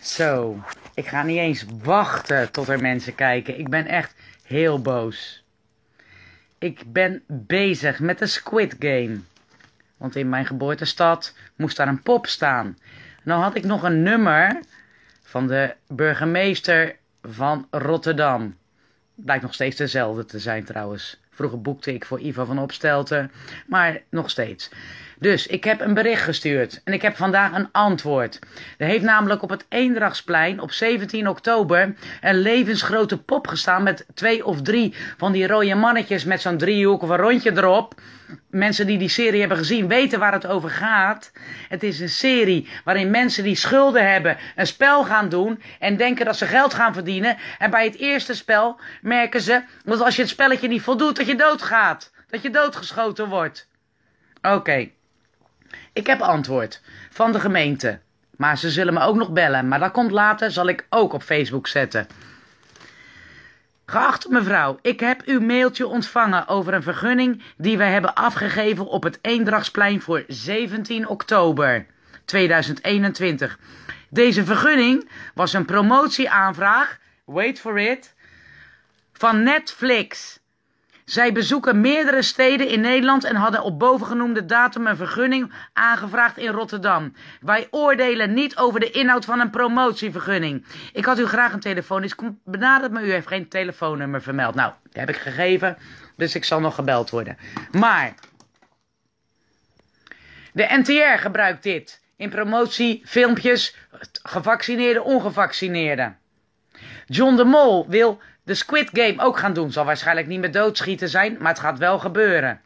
Zo, ik ga niet eens wachten tot er mensen kijken. Ik ben echt heel boos. Ik ben bezig met de Squid Game. Want in mijn geboortestad moest daar een pop staan. Nou had ik nog een nummer van de burgemeester van Rotterdam. Blijkt nog steeds dezelfde te zijn trouwens. Vroeger boekte ik voor Iva van Opstelten, maar nog steeds. Dus ik heb een bericht gestuurd en ik heb vandaag een antwoord. Er heeft namelijk op het Eendrachtsplein op 17 oktober een levensgrote pop gestaan met twee of drie van die rode mannetjes met zo'n driehoek of een rondje erop. Mensen die die serie hebben gezien weten waar het over gaat. Het is een serie waarin mensen die schulden hebben een spel gaan doen en denken dat ze geld gaan verdienen. En bij het eerste spel merken ze dat als je het spelletje niet voldoet, dat je doodgaat. Dat je doodgeschoten wordt. Oké. Ik heb antwoord van de gemeente. Maar ze zullen me ook nog bellen. Maar dat komt later, zal ik ook op Facebook zetten. Geachte mevrouw, ik heb uw mailtje ontvangen over een vergunning die wij hebben afgegeven op het Eendrachtsplein voor 17 oktober 2021. Deze vergunning was een promotieaanvraag, wait for it, van Netflix. Zij bezoeken meerdere steden in Nederland en hadden op bovengenoemde datum een vergunning aangevraagd in Rotterdam. Wij oordelen niet over de inhoud van een promotievergunning. Ik had u graag een telefonisch benaderd, maar u heeft geen telefoonnummer vermeld. Nou, dat heb ik gegeven, dus ik zal nog gebeld worden. Maar de NTR gebruikt dit in promotiefilmpjes gevaccineerde, ongevaccineerde. John de Mol wil de Squid Game ook gaan doen. Zal waarschijnlijk niet meer doodschieten zijn, maar het gaat wel gebeuren.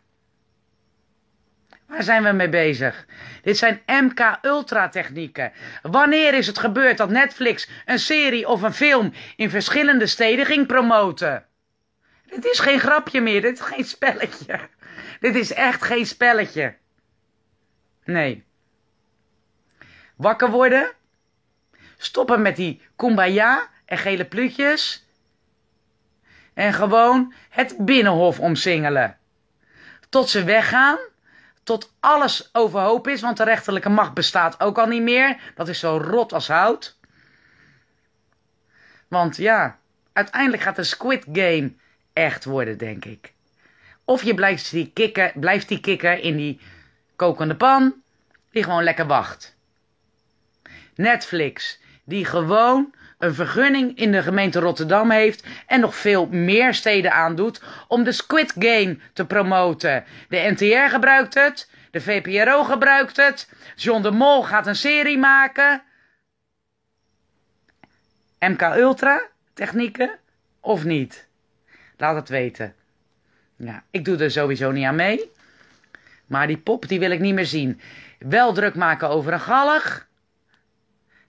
Waar zijn we mee bezig? Dit zijn MK Ultra technieken. Wanneer is het gebeurd dat Netflix een serie of een film in verschillende steden ging promoten? Dit is geen grapje meer, dit is geen spelletje. Dit is echt geen spelletje. Nee. Wakker worden? Stoppen met die kumbaya en gele plutjes en gewoon het binnenhof omsingelen. Tot ze weggaan, tot alles overhoop is, want de rechterlijke macht bestaat ook al niet meer. Dat is zo rot als hout. Want ja, uiteindelijk gaat de Squid Game echt worden, denk ik. Of je blijft die kikker, blijft die kikker in die kokende pan, die gewoon lekker wacht. Netflix, die gewoon een vergunning in de gemeente Rotterdam heeft en nog veel meer steden aandoet om de Squid Game te promoten. De NTR gebruikt het, de VPRO gebruikt het, John de Mol gaat een serie maken. MK Ultra technieken of niet? Laat het weten. Ja, ik doe er sowieso niet aan mee. Maar die pop die wil ik niet meer zien. Wel druk maken over een galg.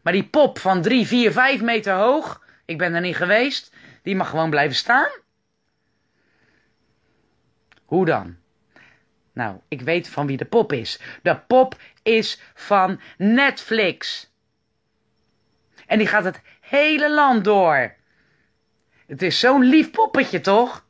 Maar die pop van drie, vier, vijf meter hoog, ik ben er niet geweest, die mag gewoon blijven staan. Hoe dan? Nou, ik weet van wie de pop is. De pop is van Netflix. En die gaat het hele land door. Het is zo'n lief poppetje, toch?